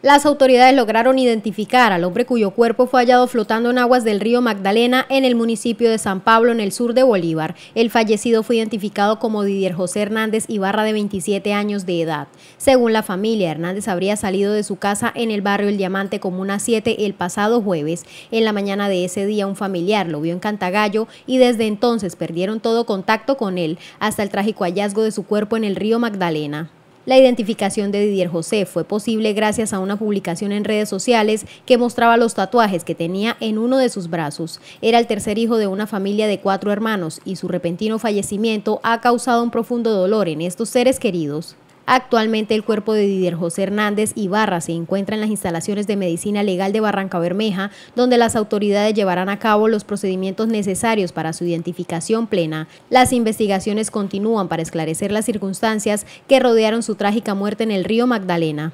Las autoridades lograron identificar al hombre cuyo cuerpo fue hallado flotando en aguas del río Magdalena en el municipio de San Pablo, en el sur de Bolívar. El fallecido fue identificado como Didier José Hernández Ibarra, de 27 años de edad. Según la familia, Hernández habría salido de su casa en el barrio El Diamante, Comuna 7, el pasado jueves. En la mañana de ese día, un familiar lo vio en Cantagallo y desde entonces perdieron todo contacto con él, hasta el trágico hallazgo de su cuerpo en el río Magdalena. La identificación de Didier José fue posible gracias a una publicación en redes sociales que mostraba los tatuajes que tenía en uno de sus brazos. Era el tercer hijo de una familia de cuatro hermanos y su repentino fallecimiento ha causado un profundo dolor en estos seres queridos. Actualmente el cuerpo de Didier José Hernández Ibarra se encuentra en las instalaciones de Medicina Legal de Barranca Bermeja, donde las autoridades llevarán a cabo los procedimientos necesarios para su identificación plena. Las investigaciones continúan para esclarecer las circunstancias que rodearon su trágica muerte en el río Magdalena.